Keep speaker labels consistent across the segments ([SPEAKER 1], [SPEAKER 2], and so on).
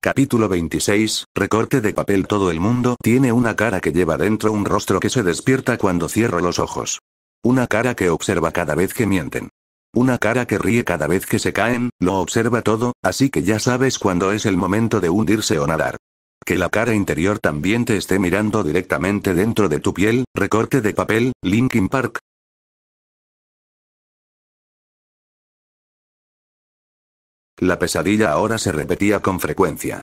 [SPEAKER 1] Capítulo 26, recorte de papel Todo el mundo tiene una cara que lleva dentro un rostro que se despierta cuando cierro los ojos. Una cara que observa cada vez que mienten. Una cara que ríe cada vez que se caen, lo observa todo, así que ya sabes cuándo es el momento de hundirse o nadar. Que la cara interior también te esté mirando directamente dentro de tu piel, recorte de papel, Linkin Park. La pesadilla ahora se repetía con frecuencia.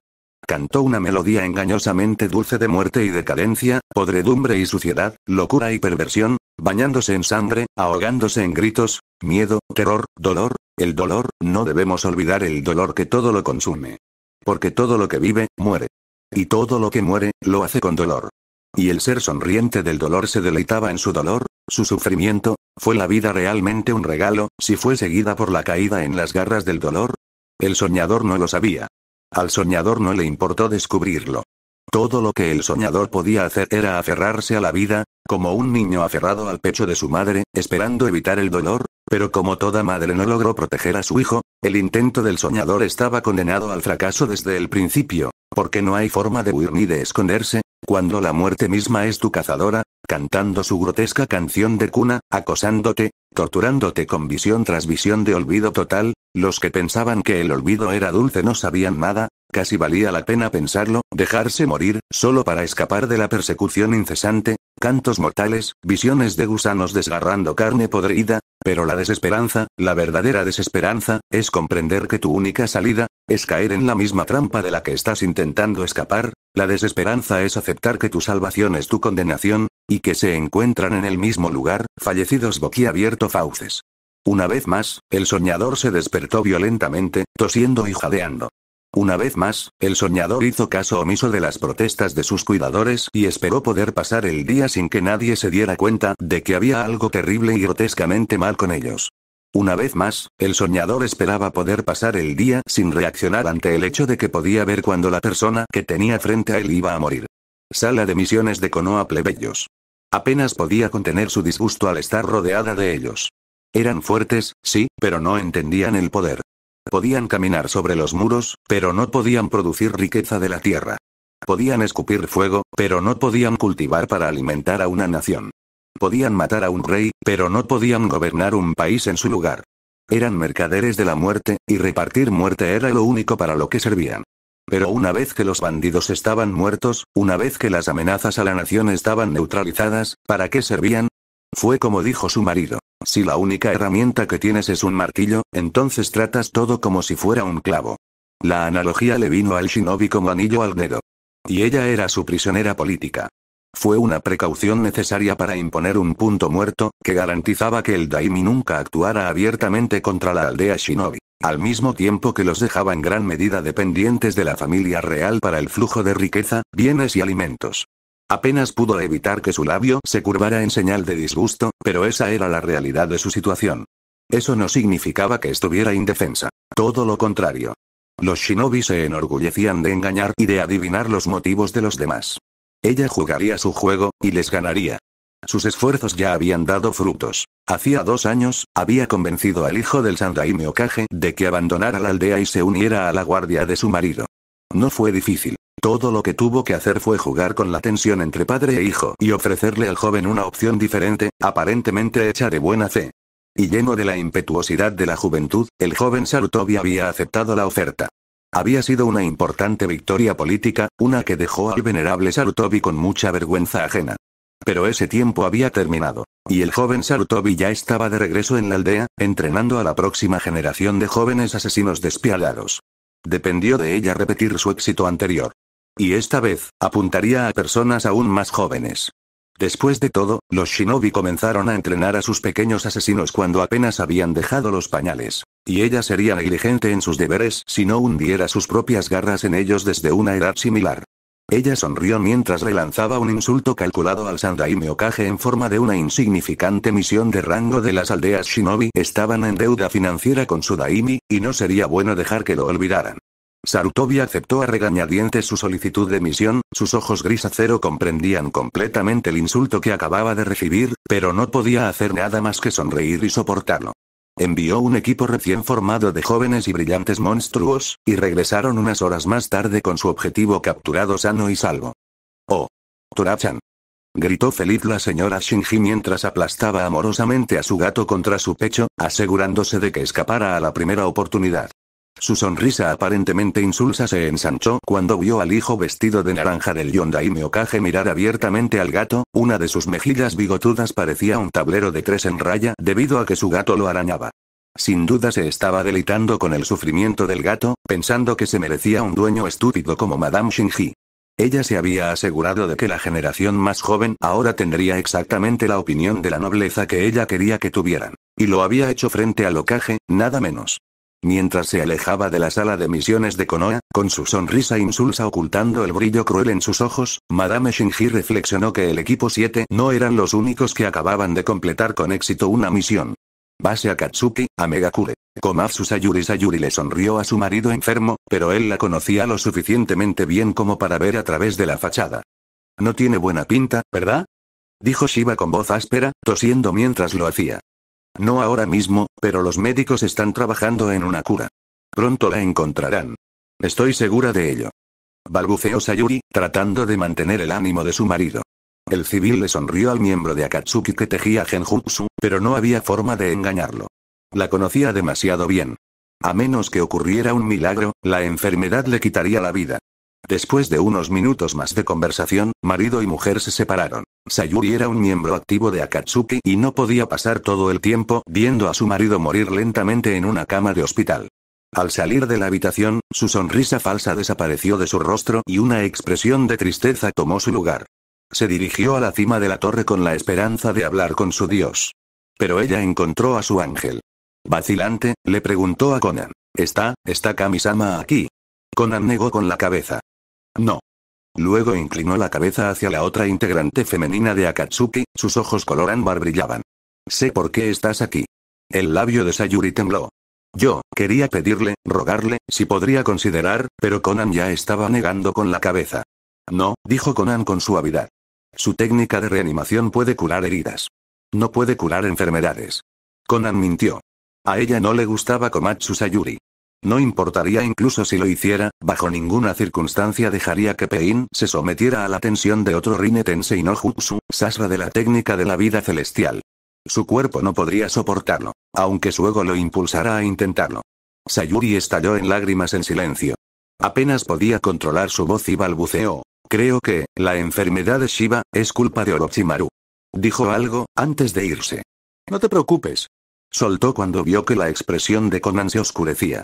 [SPEAKER 1] Cantó una melodía engañosamente dulce de muerte y decadencia, podredumbre y suciedad, locura y perversión, bañándose en sangre, ahogándose en gritos, Miedo, terror, dolor, el dolor, no debemos olvidar el dolor que todo lo consume. Porque todo lo que vive, muere. Y todo lo que muere, lo hace con dolor. Y el ser sonriente del dolor se deleitaba en su dolor, su sufrimiento, ¿fue la vida realmente un regalo, si fue seguida por la caída en las garras del dolor? El soñador no lo sabía. Al soñador no le importó descubrirlo. Todo lo que el soñador podía hacer era aferrarse a la vida, como un niño aferrado al pecho de su madre, esperando evitar el dolor, pero como toda madre no logró proteger a su hijo, el intento del soñador estaba condenado al fracaso desde el principio, porque no hay forma de huir ni de esconderse, cuando la muerte misma es tu cazadora, cantando su grotesca canción de cuna, acosándote, torturándote con visión tras visión de olvido total, los que pensaban que el olvido era dulce no sabían nada, casi valía la pena pensarlo, dejarse morir, solo para escapar de la persecución incesante, cantos mortales, visiones de gusanos desgarrando carne podrida, pero la desesperanza, la verdadera desesperanza, es comprender que tu única salida, es caer en la misma trampa de la que estás intentando escapar, la desesperanza es aceptar que tu salvación es tu condenación, y que se encuentran en el mismo lugar, fallecidos boquiabierto fauces. Una vez más, el soñador se despertó violentamente, tosiendo y jadeando. Una vez más, el soñador hizo caso omiso de las protestas de sus cuidadores y esperó poder pasar el día sin que nadie se diera cuenta de que había algo terrible y grotescamente mal con ellos. Una vez más, el soñador esperaba poder pasar el día sin reaccionar ante el hecho de que podía ver cuando la persona que tenía frente a él iba a morir. Sala de misiones de Conoa plebeyos. Apenas podía contener su disgusto al estar rodeada de ellos. Eran fuertes, sí, pero no entendían el poder. Podían caminar sobre los muros, pero no podían producir riqueza de la tierra. Podían escupir fuego, pero no podían cultivar para alimentar a una nación. Podían matar a un rey, pero no podían gobernar un país en su lugar. Eran mercaderes de la muerte, y repartir muerte era lo único para lo que servían. Pero una vez que los bandidos estaban muertos, una vez que las amenazas a la nación estaban neutralizadas, ¿para qué servían? Fue como dijo su marido. Si la única herramienta que tienes es un martillo, entonces tratas todo como si fuera un clavo. La analogía le vino al shinobi como anillo al dedo. Y ella era su prisionera política. Fue una precaución necesaria para imponer un punto muerto, que garantizaba que el Daimi nunca actuara abiertamente contra la aldea Shinobi, al mismo tiempo que los dejaba en gran medida dependientes de la familia real para el flujo de riqueza, bienes y alimentos. Apenas pudo evitar que su labio se curvara en señal de disgusto, pero esa era la realidad de su situación. Eso no significaba que estuviera indefensa. Todo lo contrario. Los shinobi se enorgullecían de engañar y de adivinar los motivos de los demás. Ella jugaría su juego, y les ganaría. Sus esfuerzos ya habían dado frutos. Hacía dos años, había convencido al hijo del Sandaime Okage de que abandonara la aldea y se uniera a la guardia de su marido. No fue difícil. Todo lo que tuvo que hacer fue jugar con la tensión entre padre e hijo y ofrecerle al joven una opción diferente, aparentemente hecha de buena fe. Y lleno de la impetuosidad de la juventud, el joven Sarutobi había aceptado la oferta. Había sido una importante victoria política, una que dejó al venerable Sarutobi con mucha vergüenza ajena. Pero ese tiempo había terminado. Y el joven Sarutobi ya estaba de regreso en la aldea, entrenando a la próxima generación de jóvenes asesinos despiadados. Dependió de ella repetir su éxito anterior. Y esta vez, apuntaría a personas aún más jóvenes. Después de todo, los shinobi comenzaron a entrenar a sus pequeños asesinos cuando apenas habían dejado los pañales. Y ella sería negligente en sus deberes si no hundiera sus propias garras en ellos desde una edad similar. Ella sonrió mientras relanzaba un insulto calculado al Sandai Meokage en forma de una insignificante misión de rango de las aldeas Shinobi. Estaban en deuda financiera con su Daimi, y no sería bueno dejar que lo olvidaran. Sarutobi aceptó a regañadientes su solicitud de misión, sus ojos gris acero comprendían completamente el insulto que acababa de recibir, pero no podía hacer nada más que sonreír y soportarlo. Envió un equipo recién formado de jóvenes y brillantes monstruos, y regresaron unas horas más tarde con su objetivo capturado sano y salvo. ¡Oh! Torachan. Gritó feliz la señora Shinji mientras aplastaba amorosamente a su gato contra su pecho, asegurándose de que escapara a la primera oportunidad. Su sonrisa aparentemente insulsa se ensanchó cuando vio al hijo vestido de naranja del y Miokaje mirar abiertamente al gato, una de sus mejillas bigotudas parecía un tablero de tres en raya debido a que su gato lo arañaba. Sin duda se estaba delitando con el sufrimiento del gato, pensando que se merecía un dueño estúpido como Madame Shinji. Ella se había asegurado de que la generación más joven ahora tendría exactamente la opinión de la nobleza que ella quería que tuvieran. Y lo había hecho frente al ocaje, nada menos mientras se alejaba de la sala de misiones de Konoha, con su sonrisa insulsa ocultando el brillo cruel en sus ojos, Madame Shinji reflexionó que el equipo 7 no eran los únicos que acababan de completar con éxito una misión. Base a Katsuki, a Megakure. Komatsu Sayuri Sayuri le sonrió a su marido enfermo, pero él la conocía lo suficientemente bien como para ver a través de la fachada. No tiene buena pinta, ¿verdad? Dijo Shiba con voz áspera, tosiendo mientras lo hacía. No ahora mismo, pero los médicos están trabajando en una cura. Pronto la encontrarán. Estoy segura de ello. Balbuceó Sayuri, tratando de mantener el ánimo de su marido. El civil le sonrió al miembro de Akatsuki que tejía genjutsu, pero no había forma de engañarlo. La conocía demasiado bien. A menos que ocurriera un milagro, la enfermedad le quitaría la vida. Después de unos minutos más de conversación, marido y mujer se separaron. Sayuri era un miembro activo de Akatsuki y no podía pasar todo el tiempo viendo a su marido morir lentamente en una cama de hospital. Al salir de la habitación, su sonrisa falsa desapareció de su rostro y una expresión de tristeza tomó su lugar. Se dirigió a la cima de la torre con la esperanza de hablar con su dios. Pero ella encontró a su ángel. Vacilante, le preguntó a Conan. ¿Está, está Kamisama aquí? Conan negó con la cabeza. No. Luego inclinó la cabeza hacia la otra integrante femenina de Akatsuki, sus ojos color ámbar brillaban. Sé por qué estás aquí. El labio de Sayuri tembló. Yo, quería pedirle, rogarle, si podría considerar, pero Conan ya estaba negando con la cabeza. No, dijo Conan con suavidad. Su técnica de reanimación puede curar heridas. No puede curar enfermedades. Conan mintió. A ella no le gustaba Komatsu Sayuri. No importaría incluso si lo hiciera, bajo ninguna circunstancia dejaría que Pein se sometiera a la tensión de otro rinetense Tensei no Jutsu, Sasra de la técnica de la vida celestial. Su cuerpo no podría soportarlo, aunque su ego lo impulsara a intentarlo. Sayuri estalló en lágrimas en silencio. Apenas podía controlar su voz y balbuceó. Creo que, la enfermedad de Shiva, es culpa de Orochimaru. Dijo algo, antes de irse. No te preocupes. Soltó cuando vio que la expresión de Conan se oscurecía.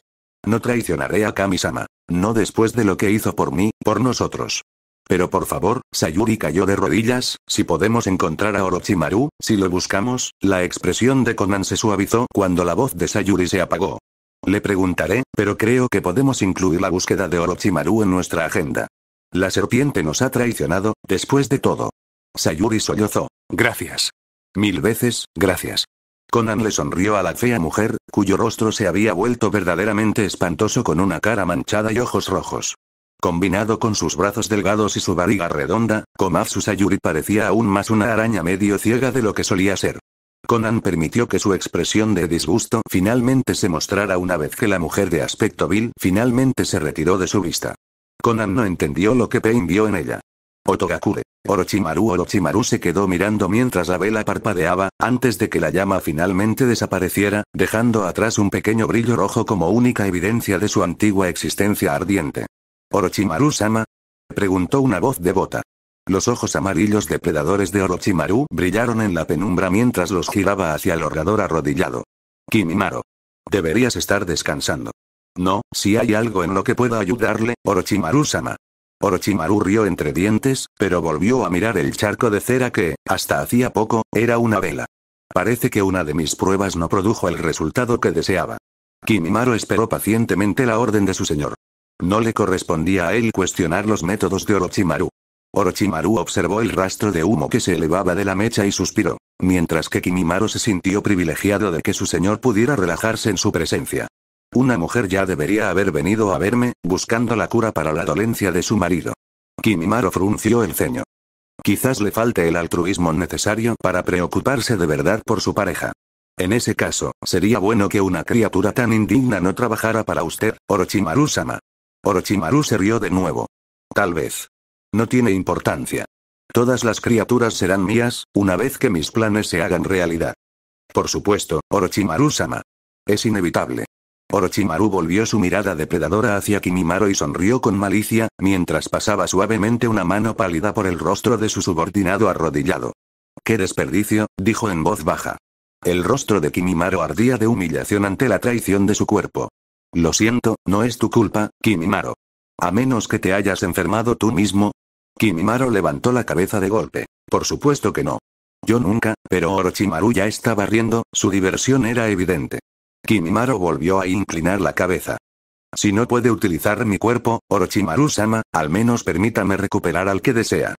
[SPEAKER 1] No traicionaré a Kamisama. No después de lo que hizo por mí, por nosotros. Pero por favor, Sayuri cayó de rodillas, si podemos encontrar a Orochimaru, si lo buscamos, la expresión de Conan se suavizó cuando la voz de Sayuri se apagó. Le preguntaré, pero creo que podemos incluir la búsqueda de Orochimaru en nuestra agenda. La serpiente nos ha traicionado, después de todo. Sayuri sollozó. Gracias. Mil veces, gracias. Conan le sonrió a la fea mujer, cuyo rostro se había vuelto verdaderamente espantoso con una cara manchada y ojos rojos. Combinado con sus brazos delgados y su barriga redonda, Komatsu Sayuri parecía aún más una araña medio ciega de lo que solía ser. Conan permitió que su expresión de disgusto finalmente se mostrara una vez que la mujer de aspecto vil finalmente se retiró de su vista. Conan no entendió lo que Payne vio en ella. Otogakure. Orochimaru Orochimaru se quedó mirando mientras la vela parpadeaba, antes de que la llama finalmente desapareciera, dejando atrás un pequeño brillo rojo como única evidencia de su antigua existencia ardiente. Orochimaru-sama? preguntó una voz devota. Los ojos amarillos depredadores de Orochimaru brillaron en la penumbra mientras los giraba hacia el orgador arrodillado. Kimimaro. Deberías estar descansando. No, si hay algo en lo que pueda ayudarle, Orochimaru-sama. Orochimaru rió entre dientes, pero volvió a mirar el charco de cera que, hasta hacía poco, era una vela. Parece que una de mis pruebas no produjo el resultado que deseaba. Kimimaro esperó pacientemente la orden de su señor. No le correspondía a él cuestionar los métodos de Orochimaru. Orochimaru observó el rastro de humo que se elevaba de la mecha y suspiró, mientras que Kimimaro se sintió privilegiado de que su señor pudiera relajarse en su presencia. Una mujer ya debería haber venido a verme, buscando la cura para la dolencia de su marido. Kimimaro frunció el ceño. Quizás le falte el altruismo necesario para preocuparse de verdad por su pareja. En ese caso, sería bueno que una criatura tan indigna no trabajara para usted, Orochimaru-sama. Orochimaru se rió de nuevo. Tal vez. No tiene importancia. Todas las criaturas serán mías, una vez que mis planes se hagan realidad. Por supuesto, Orochimaru-sama. Es inevitable. Orochimaru volvió su mirada depredadora hacia Kimimaro y sonrió con malicia, mientras pasaba suavemente una mano pálida por el rostro de su subordinado arrodillado. ¡Qué desperdicio! dijo en voz baja. El rostro de Kimimaro ardía de humillación ante la traición de su cuerpo. Lo siento, no es tu culpa, Kimimaro. A menos que te hayas enfermado tú mismo. Kimimaro levantó la cabeza de golpe. Por supuesto que no. Yo nunca, pero Orochimaru ya estaba riendo, su diversión era evidente. Kimimaro volvió a inclinar la cabeza. Si no puede utilizar mi cuerpo, Orochimaru-sama, al menos permítame recuperar al que desea.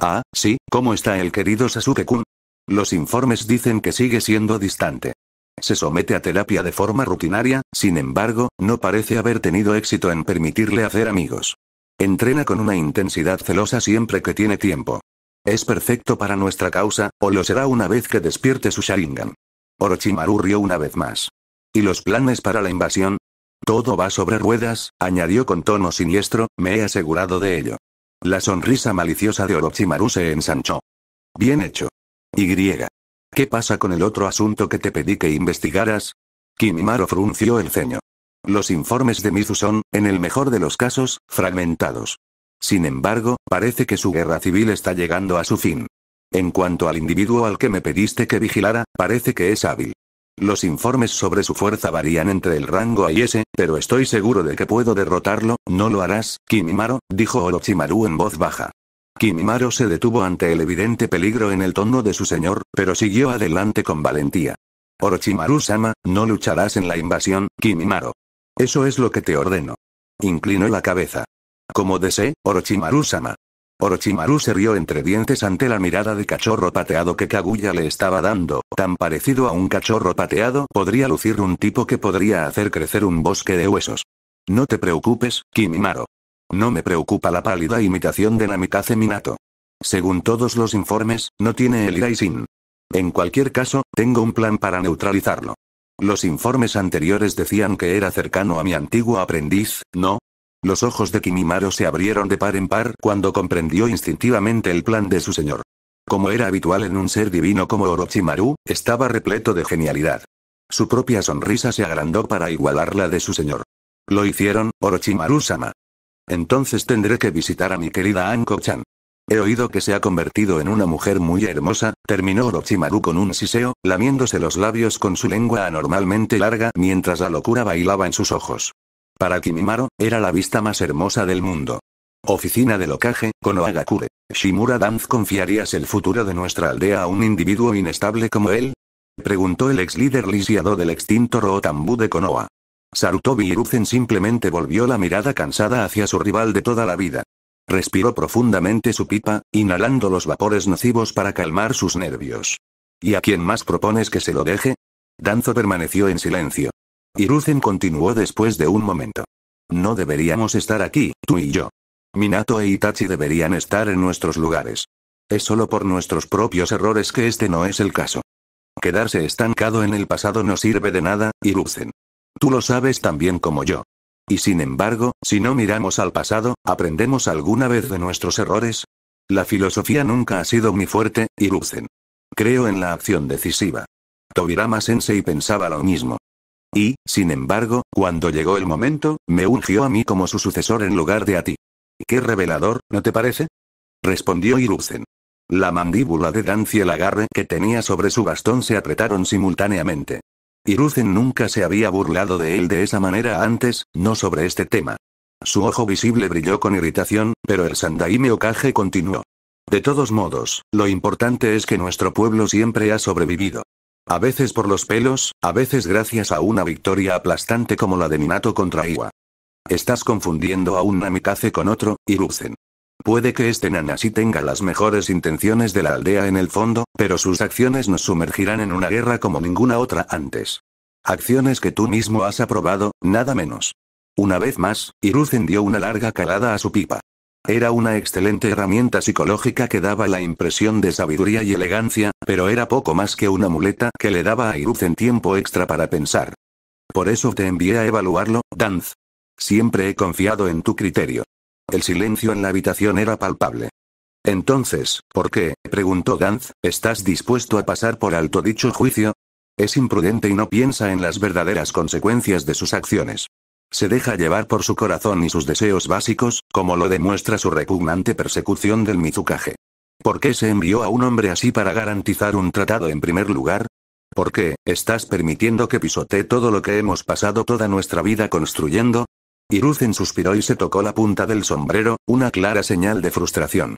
[SPEAKER 1] Ah, sí, ¿cómo está el querido Sasuke-kun? Los informes dicen que sigue siendo distante. Se somete a terapia de forma rutinaria, sin embargo, no parece haber tenido éxito en permitirle hacer amigos. Entrena con una intensidad celosa siempre que tiene tiempo. Es perfecto para nuestra causa, o lo será una vez que despierte su Sharingan. Orochimaru rió una vez más. ¿Y los planes para la invasión? Todo va sobre ruedas, añadió con tono siniestro, me he asegurado de ello. La sonrisa maliciosa de Orochimaru se ensanchó. Bien hecho. Y. ¿Qué pasa con el otro asunto que te pedí que investigaras? Kimimaro frunció el ceño. Los informes de Mizu son, en el mejor de los casos, fragmentados. Sin embargo, parece que su guerra civil está llegando a su fin. En cuanto al individuo al que me pediste que vigilara, parece que es hábil. Los informes sobre su fuerza varían entre el rango A y S, pero estoy seguro de que puedo derrotarlo, no lo harás, Kimimaro, dijo Orochimaru en voz baja. Kimimaro se detuvo ante el evidente peligro en el tono de su señor, pero siguió adelante con valentía. Orochimaru-sama, no lucharás en la invasión, Kimimaro. Eso es lo que te ordeno. Inclinó la cabeza. Como desee, Orochimaru-sama. Orochimaru se rió entre dientes ante la mirada de cachorro pateado que Kaguya le estaba dando, tan parecido a un cachorro pateado podría lucir un tipo que podría hacer crecer un bosque de huesos. No te preocupes, Kimimaro. No me preocupa la pálida imitación de Namikaze Minato. Según todos los informes, no tiene el Iraisin. En cualquier caso, tengo un plan para neutralizarlo. Los informes anteriores decían que era cercano a mi antiguo aprendiz, ¿no? Los ojos de Kimimaro se abrieron de par en par cuando comprendió instintivamente el plan de su señor. Como era habitual en un ser divino como Orochimaru, estaba repleto de genialidad. Su propia sonrisa se agrandó para igualar la de su señor. Lo hicieron, Orochimaru-sama. Entonces tendré que visitar a mi querida Anko-chan. He oído que se ha convertido en una mujer muy hermosa, terminó Orochimaru con un siseo, lamiéndose los labios con su lengua anormalmente larga mientras la locura bailaba en sus ojos. Para Kimimaro, era la vista más hermosa del mundo. Oficina de locaje, Konohagakure. ¿Shimura Danz confiarías el futuro de nuestra aldea a un individuo inestable como él? Preguntó el ex líder lisiado del extinto Rootambu de Konoha. Sarutobi Hiruzen simplemente volvió la mirada cansada hacia su rival de toda la vida. Respiró profundamente su pipa, inhalando los vapores nocivos para calmar sus nervios. ¿Y a quién más propones que se lo deje? Danzo permaneció en silencio. Hiruzen continuó después de un momento. No deberíamos estar aquí, tú y yo. Minato e Itachi deberían estar en nuestros lugares. Es solo por nuestros propios errores que este no es el caso. Quedarse estancado en el pasado no sirve de nada, Hiruzen. Tú lo sabes tan bien como yo. Y sin embargo, si no miramos al pasado, ¿aprendemos alguna vez de nuestros errores? La filosofía nunca ha sido muy fuerte, Hiruzen. Creo en la acción decisiva. Tobirama Sensei pensaba lo mismo. Y, sin embargo, cuando llegó el momento, me ungió a mí como su sucesor en lugar de a ti. Qué revelador, ¿no te parece? Respondió Irucen. La mandíbula de y el agarre que tenía sobre su bastón se apretaron simultáneamente. Irucen nunca se había burlado de él de esa manera antes, no sobre este tema. Su ojo visible brilló con irritación, pero el Sandaime Okage continuó. De todos modos, lo importante es que nuestro pueblo siempre ha sobrevivido. A veces por los pelos, a veces gracias a una victoria aplastante como la de Minato contra Iwa. Estás confundiendo a un Namikaze con otro, Iruzen. Puede que este Nanashi tenga las mejores intenciones de la aldea en el fondo, pero sus acciones nos sumergirán en una guerra como ninguna otra antes. Acciones que tú mismo has aprobado, nada menos. Una vez más, Iruzen dio una larga calada a su pipa. Era una excelente herramienta psicológica que daba la impresión de sabiduría y elegancia, pero era poco más que una muleta que le daba a Iruz en tiempo extra para pensar. Por eso te envié a evaluarlo, Danz. Siempre he confiado en tu criterio. El silencio en la habitación era palpable. Entonces, ¿por qué? preguntó Danz, ¿estás dispuesto a pasar por alto dicho juicio? Es imprudente y no piensa en las verdaderas consecuencias de sus acciones. Se deja llevar por su corazón y sus deseos básicos, como lo demuestra su repugnante persecución del Mizukage. ¿Por qué se envió a un hombre así para garantizar un tratado en primer lugar? ¿Por qué, estás permitiendo que pisotee todo lo que hemos pasado toda nuestra vida construyendo? Hiruzen suspiró y se tocó la punta del sombrero, una clara señal de frustración.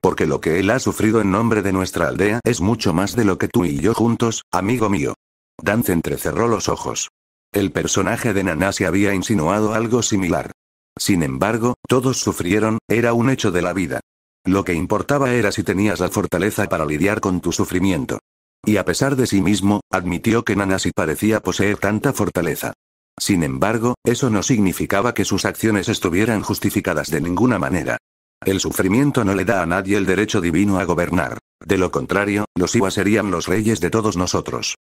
[SPEAKER 1] Porque lo que él ha sufrido en nombre de nuestra aldea es mucho más de lo que tú y yo juntos, amigo mío. Dan entrecerró los ojos. El personaje de Nanasi había insinuado algo similar. Sin embargo, todos sufrieron, era un hecho de la vida. Lo que importaba era si tenías la fortaleza para lidiar con tu sufrimiento. Y a pesar de sí mismo, admitió que Nanasi parecía poseer tanta fortaleza. Sin embargo, eso no significaba que sus acciones estuvieran justificadas de ninguna manera. El sufrimiento no le da a nadie el derecho divino a gobernar. De lo contrario, los Iwa serían los reyes de todos nosotros.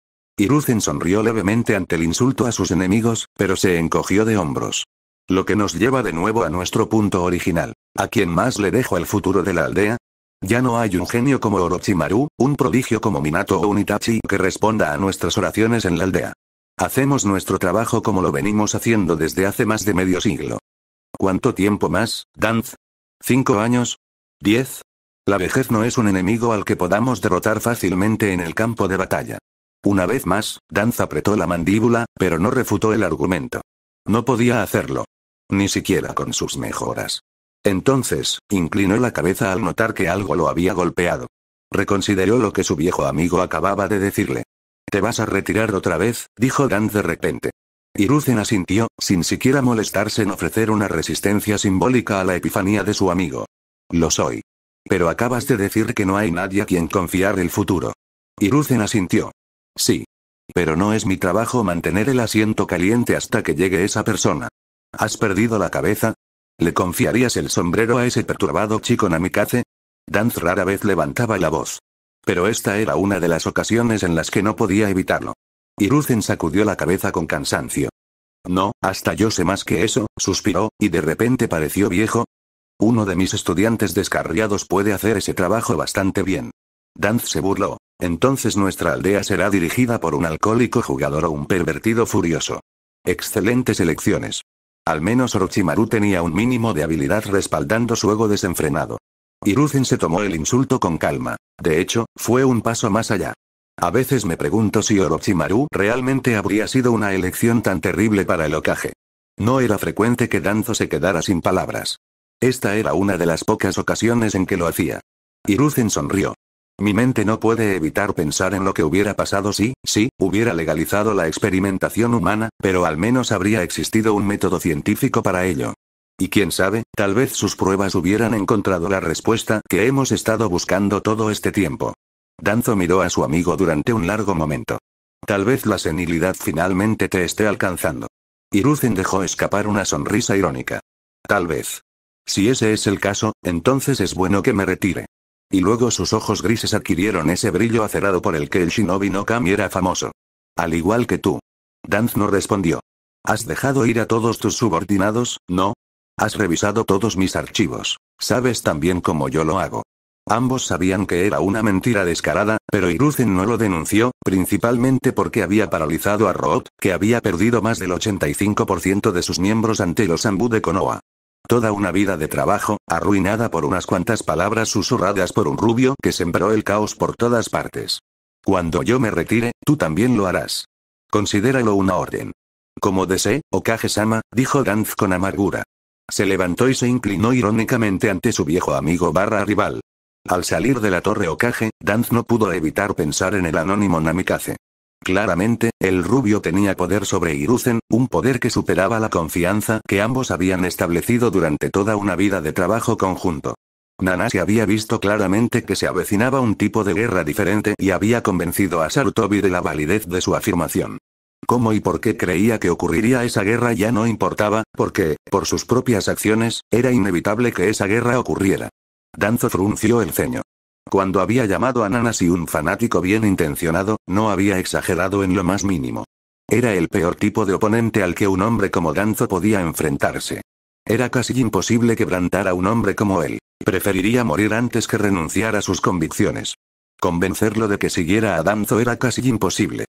[SPEAKER 1] Ruzen sonrió levemente ante el insulto a sus enemigos, pero se encogió de hombros. Lo que nos lleva de nuevo a nuestro punto original. ¿A quién más le dejo el futuro de la aldea? Ya no hay un genio como Orochimaru, un prodigio como Minato o un Itachi que responda a nuestras oraciones en la aldea. Hacemos nuestro trabajo como lo venimos haciendo desde hace más de medio siglo. ¿Cuánto tiempo más, Danz? ¿Cinco años? ¿Diez? La vejez no es un enemigo al que podamos derrotar fácilmente en el campo de batalla. Una vez más, Danz apretó la mandíbula, pero no refutó el argumento. No podía hacerlo. Ni siquiera con sus mejoras. Entonces, inclinó la cabeza al notar que algo lo había golpeado. Reconsideró lo que su viejo amigo acababa de decirle. ¿Te vas a retirar otra vez? dijo Danz de repente. Iruzen asintió, sin siquiera molestarse en ofrecer una resistencia simbólica a la epifanía de su amigo. Lo soy. Pero acabas de decir que no hay nadie a quien confiar el futuro. Iruzen asintió. Sí. Pero no es mi trabajo mantener el asiento caliente hasta que llegue esa persona. ¿Has perdido la cabeza? ¿Le confiarías el sombrero a ese perturbado chico Namikaze? Dance rara vez levantaba la voz. Pero esta era una de las ocasiones en las que no podía evitarlo. Iruzen sacudió la cabeza con cansancio. No, hasta yo sé más que eso, suspiró, y de repente pareció viejo. Uno de mis estudiantes descarriados puede hacer ese trabajo bastante bien. Danz se burló. Entonces nuestra aldea será dirigida por un alcohólico jugador o un pervertido furioso. Excelentes elecciones. Al menos Orochimaru tenía un mínimo de habilidad respaldando su ego desenfrenado. Hiruzen se tomó el insulto con calma. De hecho, fue un paso más allá. A veces me pregunto si Orochimaru realmente habría sido una elección tan terrible para el ocaje. No era frecuente que Danzo se quedara sin palabras. Esta era una de las pocas ocasiones en que lo hacía. Hiruzen sonrió. Mi mente no puede evitar pensar en lo que hubiera pasado si, si, hubiera legalizado la experimentación humana, pero al menos habría existido un método científico para ello. Y quién sabe, tal vez sus pruebas hubieran encontrado la respuesta que hemos estado buscando todo este tiempo. Danzo miró a su amigo durante un largo momento. Tal vez la senilidad finalmente te esté alcanzando. Iruzen dejó escapar una sonrisa irónica. Tal vez. Si ese es el caso, entonces es bueno que me retire. Y luego sus ojos grises adquirieron ese brillo acerado por el que el shinobi no Kami era famoso. Al igual que tú. Danz no respondió. ¿Has dejado ir a todos tus subordinados, no? Has revisado todos mis archivos. Sabes tan bien como yo lo hago. Ambos sabían que era una mentira descarada, pero Iruzen no lo denunció, principalmente porque había paralizado a Root, que había perdido más del 85% de sus miembros ante los Ambu de Konoha. Toda una vida de trabajo, arruinada por unas cuantas palabras susurradas por un rubio que sembró el caos por todas partes. Cuando yo me retire, tú también lo harás. Considéralo una orden. Como desee, Okage-sama, dijo Danz con amargura. Se levantó y se inclinó irónicamente ante su viejo amigo barra rival. Al salir de la torre Okage, Danz no pudo evitar pensar en el anónimo Namikaze. Claramente, el rubio tenía poder sobre Iruzen, un poder que superaba la confianza que ambos habían establecido durante toda una vida de trabajo conjunto. Nanasi había visto claramente que se avecinaba un tipo de guerra diferente y había convencido a Sarutobi de la validez de su afirmación. Cómo y por qué creía que ocurriría esa guerra ya no importaba, porque, por sus propias acciones, era inevitable que esa guerra ocurriera. Danzo frunció el ceño. Cuando había llamado a Nanasi un fanático bien intencionado, no había exagerado en lo más mínimo. Era el peor tipo de oponente al que un hombre como Danzo podía enfrentarse. Era casi imposible quebrantar a un hombre como él. Preferiría morir antes que renunciar a sus convicciones. Convencerlo de que siguiera a Danzo era casi imposible.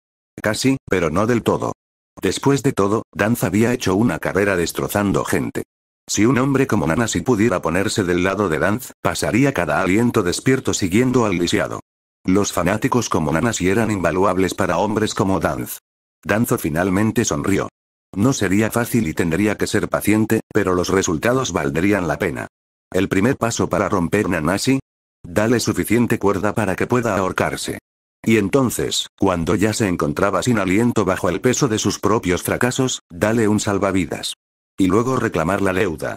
[SPEAKER 1] Casi, pero no del todo. Después de todo, Danzo había hecho una carrera destrozando gente. Si un hombre como Nanasi pudiera ponerse del lado de Danz, pasaría cada aliento despierto siguiendo al lisiado. Los fanáticos como Nanasi eran invaluables para hombres como Danz. Danzo finalmente sonrió. No sería fácil y tendría que ser paciente, pero los resultados valdrían la pena. El primer paso para romper Nanasi. Dale suficiente cuerda para que pueda ahorcarse. Y entonces, cuando ya se encontraba sin aliento bajo el peso de sus propios fracasos, dale un salvavidas. Y luego reclamar la deuda.